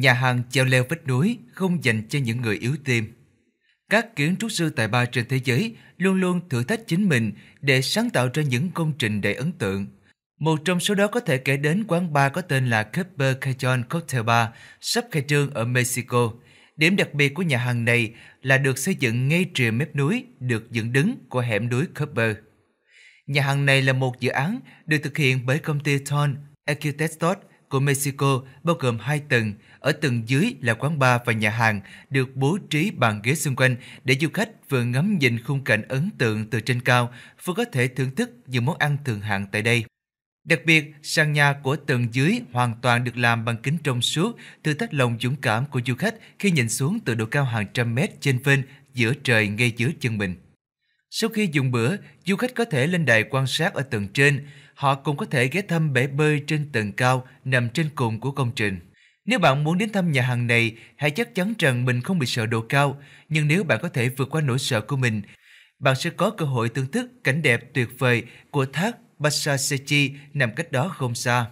Nhà hàng treo leo vách núi không dành cho những người yếu tim. Các kiến trúc sư tài ba trên thế giới luôn luôn thử thách chính mình để sáng tạo ra những công trình đầy ấn tượng. Một trong số đó có thể kể đến quán bar có tên là Copper Cajon Cocktail Bar, sắp khai trương ở Mexico. Điểm đặc biệt của nhà hàng này là được xây dựng ngay rìa mép núi, được dựng đứng của hẻm núi Copper. Nhà hàng này là một dự án được thực hiện bởi công ty Thorn Architectos của Mexico bao gồm hai tầng, ở tầng dưới là quán bar và nhà hàng, được bố trí bàn ghế xung quanh để du khách vừa ngắm nhìn khung cảnh ấn tượng từ trên cao, vừa có thể thưởng thức những món ăn thường hạng tại đây. Đặc biệt, sàn nhà của tầng dưới hoàn toàn được làm bằng kính trong suốt, thử thách lòng dũng cảm của du khách khi nhìn xuống từ độ cao hàng trăm mét trên vên giữa trời ngay dưới chân mình. Sau khi dùng bữa, du khách có thể lên đài quan sát ở tầng trên. Họ cũng có thể ghé thăm bể bơi trên tầng cao nằm trên cùng của công trình. Nếu bạn muốn đến thăm nhà hàng này, hãy chắc chắn rằng mình không bị sợ độ cao. Nhưng nếu bạn có thể vượt qua nỗi sợ của mình, bạn sẽ có cơ hội thưởng thức cảnh đẹp tuyệt vời của thác Basasechi nằm cách đó không xa.